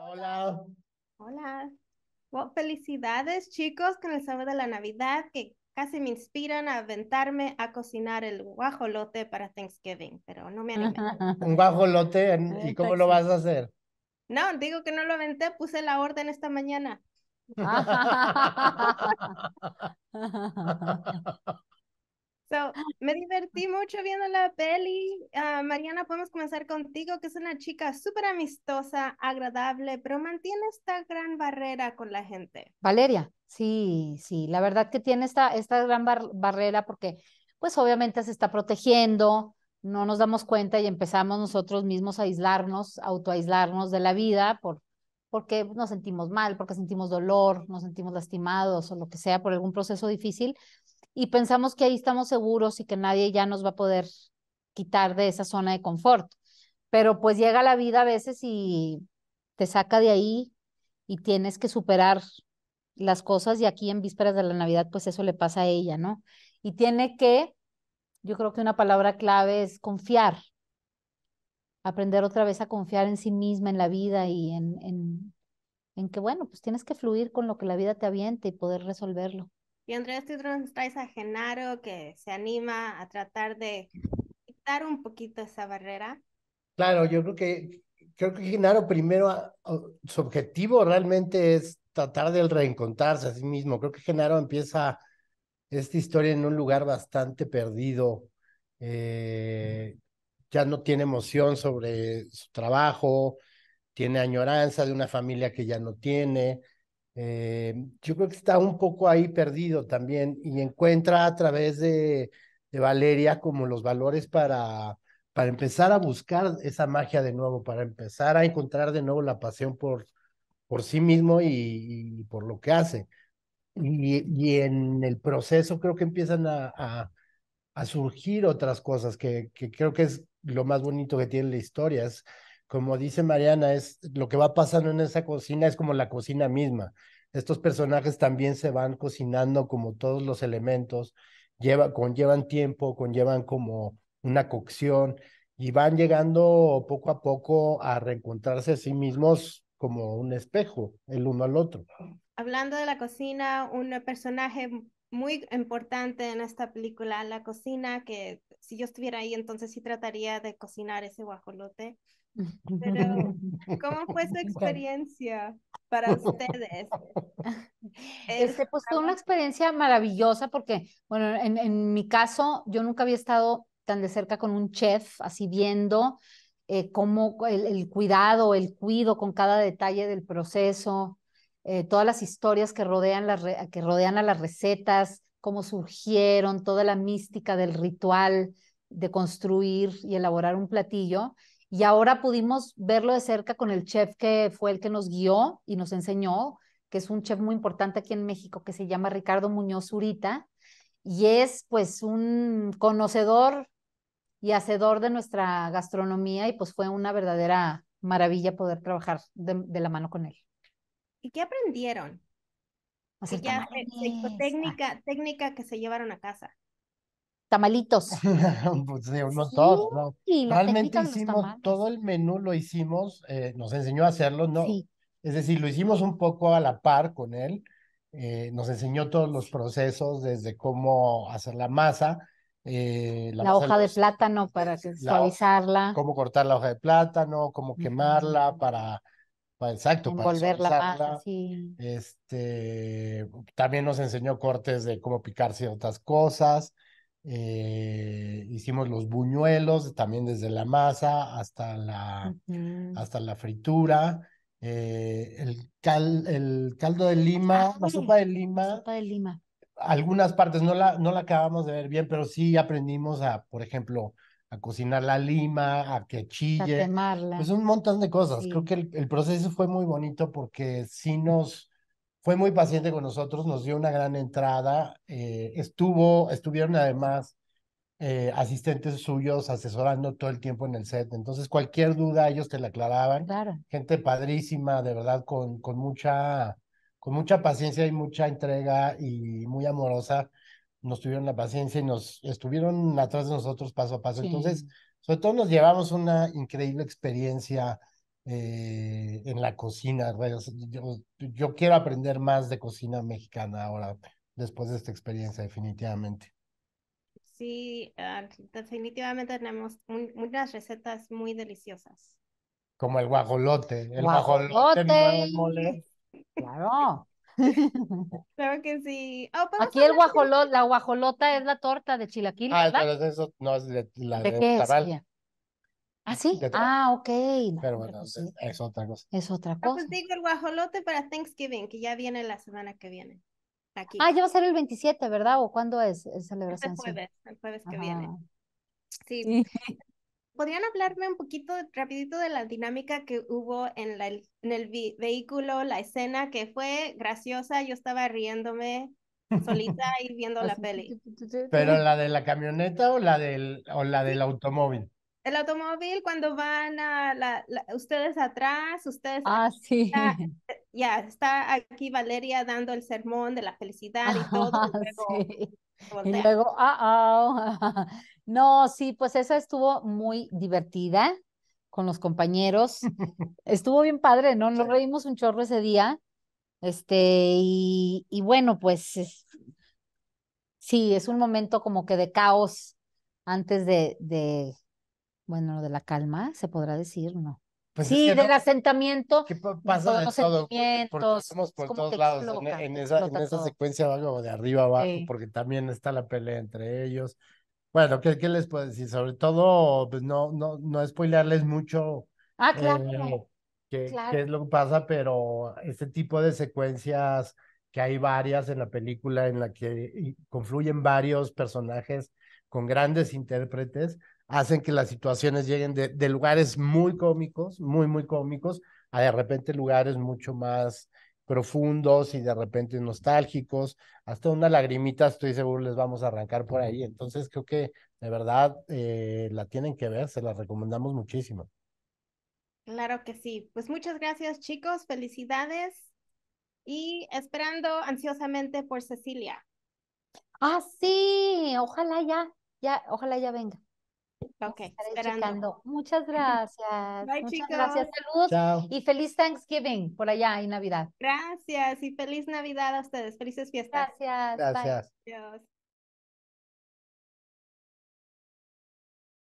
Hola, hola. felicidades, chicos, con el sabor de la Navidad que casi me inspiran a aventarme a cocinar el guajolote para Thanksgiving, pero no me animé. ¿Un guajolote? ¿Y cómo lo vas a hacer? No, digo que no lo aventé, puse la orden esta mañana. me divertí mucho viendo la peli. Ah, Mariana, podemos comenzar contigo, que es una chica súper amistosa, agradable, pero mantiene esta gran barrera con la gente. Valeria, sí, sí, la verdad que tiene esta, esta gran barrera porque pues obviamente se está protegiendo, no nos damos cuenta y empezamos nosotros mismos a aislarnos, autoaislarnos de la vida por, porque nos sentimos mal, porque sentimos dolor, nos sentimos lastimados o lo que sea por algún proceso difícil y pensamos que ahí estamos seguros y que nadie ya nos va a poder quitar de esa zona de confort. Pero pues llega la vida a veces y te saca de ahí y tienes que superar las cosas y aquí en vísperas de la Navidad pues eso le pasa a ella, ¿no? Y tiene que, yo creo que una palabra clave es confiar, aprender otra vez a confiar en sí misma, en la vida y en, en, en que, bueno, pues tienes que fluir con lo que la vida te aviente y poder resolverlo. Y Andrea, tú nos traes a Genaro que se anima a tratar de quitar un poquito esa barrera. Claro, yo creo que creo que Genaro primero ah, oh, su objetivo realmente es tratar de reencontrarse a sí mismo. Creo que Genaro empieza esta historia en un lugar bastante perdido. Eh, ya no tiene emoción sobre su trabajo, tiene añoranza de una familia que ya no tiene, eh, yo creo que está un poco ahí perdido también y encuentra a través de, Valeria como los valores para, para empezar a buscar esa magia de nuevo, para empezar a encontrar de nuevo la pasión por, por sí mismo y, por lo que hace. Y, en el proceso creo que empiezan a, a, surgir otras cosas que, que, creo que es lo más bonito que tiene la historia, como dice Mariana, es lo que va pasando en esa cocina es como la cocina misma. Estos personajes también se van cocinando como todos los elementos, lleva, conllevan tiempo, conllevan como una cocción y van llegando poco a poco a reencontrarse a sí mismos como un espejo el uno al otro. Hablando de la cocina, un personaje muy importante en esta película, la cocina, que si yo estuviera ahí, entonces sí trataría de cocinar ese guajolote. Pero, ¿cómo fue su experiencia para ustedes? Este, pues fue una experiencia maravillosa porque, bueno, en, en mi caso, yo nunca había estado tan de cerca con un chef, así viendo eh, cómo el, el, cuidado, el cuido con cada detalle del proceso, eh, todas las historias que rodean, las que rodean a las recetas, cómo surgieron, toda la mística del ritual de construir y elaborar un platillo. Y ahora pudimos verlo de cerca con el chef que fue el que nos guió y nos enseñó, que es un chef muy importante aquí en México, que se llama Ricardo Muñoz Zurita, y es pues un conocedor y hacedor de nuestra gastronomía y pues fue una verdadera maravilla poder trabajar de la mano con él. ¿Y qué aprendieron? O ya, técnica, técnica que se llevaron a casa. Tamalitos. pues sí, unos sí, Realmente hicimos todo el menú, lo hicimos, eh, nos enseñó a hacerlo, ¿no? Es decir, lo hicimos un poco a la par con él, eh, nos enseñó todos los procesos, desde cómo hacer la masa. Eh, la, hoja de plátano para suavizarla. Cómo cortar la hoja de plátano, cómo quemarla para Exacto, envolver la masa, Este, también nos enseñó cortes de cómo picar ciertas cosas. Eh, hicimos los buñuelos también desde la masa hasta la, hasta la fritura. Eh, el, el caldo de lima, la sopa de lima. Sopa de lima. Algunas partes no la, no la acabamos de ver bien, pero sí aprendimos a, por ejemplo, a cocinar la lima, a que chille, a pues un montón de cosas. Creo que el, el, proceso fue muy bonito porque sí nos fue muy paciente con nosotros, nos dio una gran entrada, eh, estuvo, estuvieron además eh, asistentes suyos asesorando todo el tiempo en el set, entonces cualquier duda ellos te la aclaraban. Claro. Gente padrísima, de verdad, con, con mucha con mucha paciencia y mucha entrega y muy amorosa nos tuvieron la paciencia y nos estuvieron atrás de nosotros paso a paso. Entonces, sobre todo nos llevamos una increíble experiencia eh, en la cocina. Yo, quiero aprender más de cocina mexicana ahora, después de esta experiencia, definitivamente. Sí, ah, definitivamente tenemos muchas recetas muy deliciosas. Como el guajolote. El guajolote, mole. Claro. Claro que sí. Oh, pues, aquí el guajolot, la guajolota es la torta de chilaquiles. Ah, pero eso no es de, la de, qué Es, ah, sí. Ah, ok. pero pues, bueno, pues, es, otra cosa. Es otra ah, cosa. Pues digo el guajolote para Thanksgiving, que ya viene la semana que viene. Aquí. Ah, ya va a ser el 27, ¿verdad? ¿O cuándo es la celebración? El jueves, el jueves que viene. Sí. ¿Podrían hablarme un poquito rapidito de la dinámica que hubo en, la, en el vehículo, la escena que fue graciosa? Yo estaba riéndome solita y viendo la peli. ¿Pero la de la camioneta o la del, o la del automóvil? El automóvil cuando van a la, ustedes atrás, ustedes... Ah, sí. Ya, está aquí Valeria dando el sermón de la felicidad y todo. y luego, ah y luego, ah, oh, no, sí, pues esa estuvo muy divertida con los compañeros. estuvo bien padre, ¿no? Nos reímos un chorro ese día. Este, y, bueno, pues sí, es un momento como que de caos antes de, de bueno, de la calma, se podrá decir, ¿no? Pues sí, es del asentamiento. ¿Qué pasa de todo? por todos lados. en, esa, secuencia algo de arriba abajo, porque también está la pelea entre ellos. Bueno, ¿qué, les puedo decir? Sobre todo, pues no, no, no spoilearles mucho. Ah, claro. Eh, qué, es lo que pasa, pero este tipo de secuencias que hay varias en la película en la que confluyen varios personajes con grandes intérpretes, hacen que las situaciones lleguen de, de lugares muy cómicos, muy, muy cómicos, a de repente lugares mucho más profundos y de repente nostálgicos, hasta una lagrimita estoy seguro les vamos a arrancar por ahí. Entonces creo que de verdad eh, la tienen que ver, se la recomendamos muchísimo. Claro que sí. Pues muchas gracias chicos, felicidades y esperando ansiosamente por Cecilia. Ah, sí, ojalá ya, ya, ojalá ya venga. Ok, esperando. Muchas gracias. Bye, chicos. gracias. Saludos y feliz Thanksgiving por allá y Navidad. Gracias y feliz Navidad a ustedes. Felices fiestas. Gracias. Gracias.